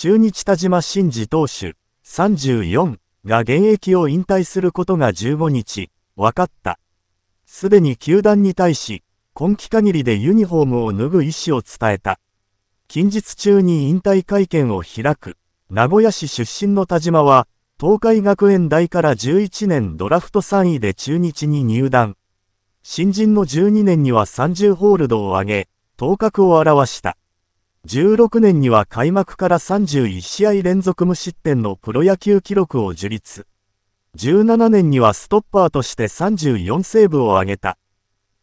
中日田島真嗣投手34が現役を引退することが15日、分かった。すでに球団に対し、今季限りでユニフォームを脱ぐ意思を伝えた。近日中に引退会見を開く。名古屋市出身の田島は、東海学園大から11年ドラフト3位で中日に入団。新人の12年には30ホールドを挙げ、頭角を現した。16年には開幕から31試合連続無失点のプロ野球記録を樹立。17年にはストッパーとして34セーブを挙げた。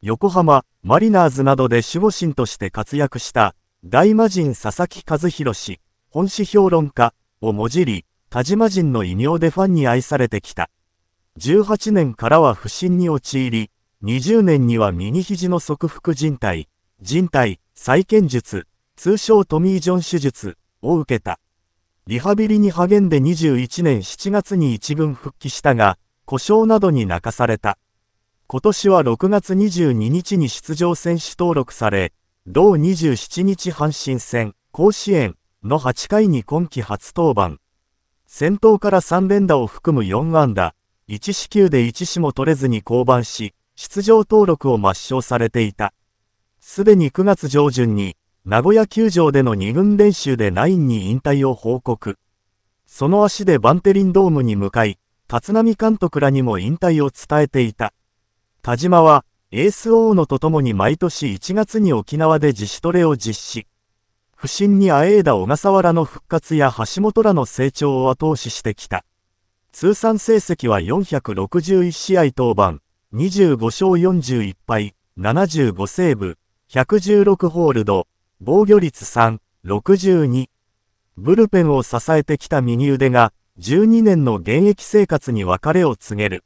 横浜、マリナーズなどで守護神として活躍した大魔神佐々木和弘氏、本誌評論家をもじり、田島人の異名でファンに愛されてきた。18年からは不振に陥り、20年には右肘の側腹人帯、人帯、再建術、通称トミー・ジョン手術を受けた。リハビリに励んで21年7月に一軍復帰したが、故障などに泣かされた。今年は6月22日に出場選手登録され、同27日阪神戦、甲子園の8回に今季初登板。先頭から3連打を含む4安打、1四球で1死も取れずに降板し、出場登録を抹消されていた。すでに9月上旬に、名古屋球場での2軍練習でナインに引退を報告。その足でバンテリンドームに向かい、立浪監督らにも引退を伝えていた。田島は、エース大野と共に毎年1月に沖縄で自主トレを実施。不審にあえいだ小笠原の復活や橋本らの成長を後押ししてきた。通算成績は461試合登板、25勝41敗、75セーブ、116ホールド、防御率3、62。ブルペンを支えてきた右腕が、12年の現役生活に別れを告げる。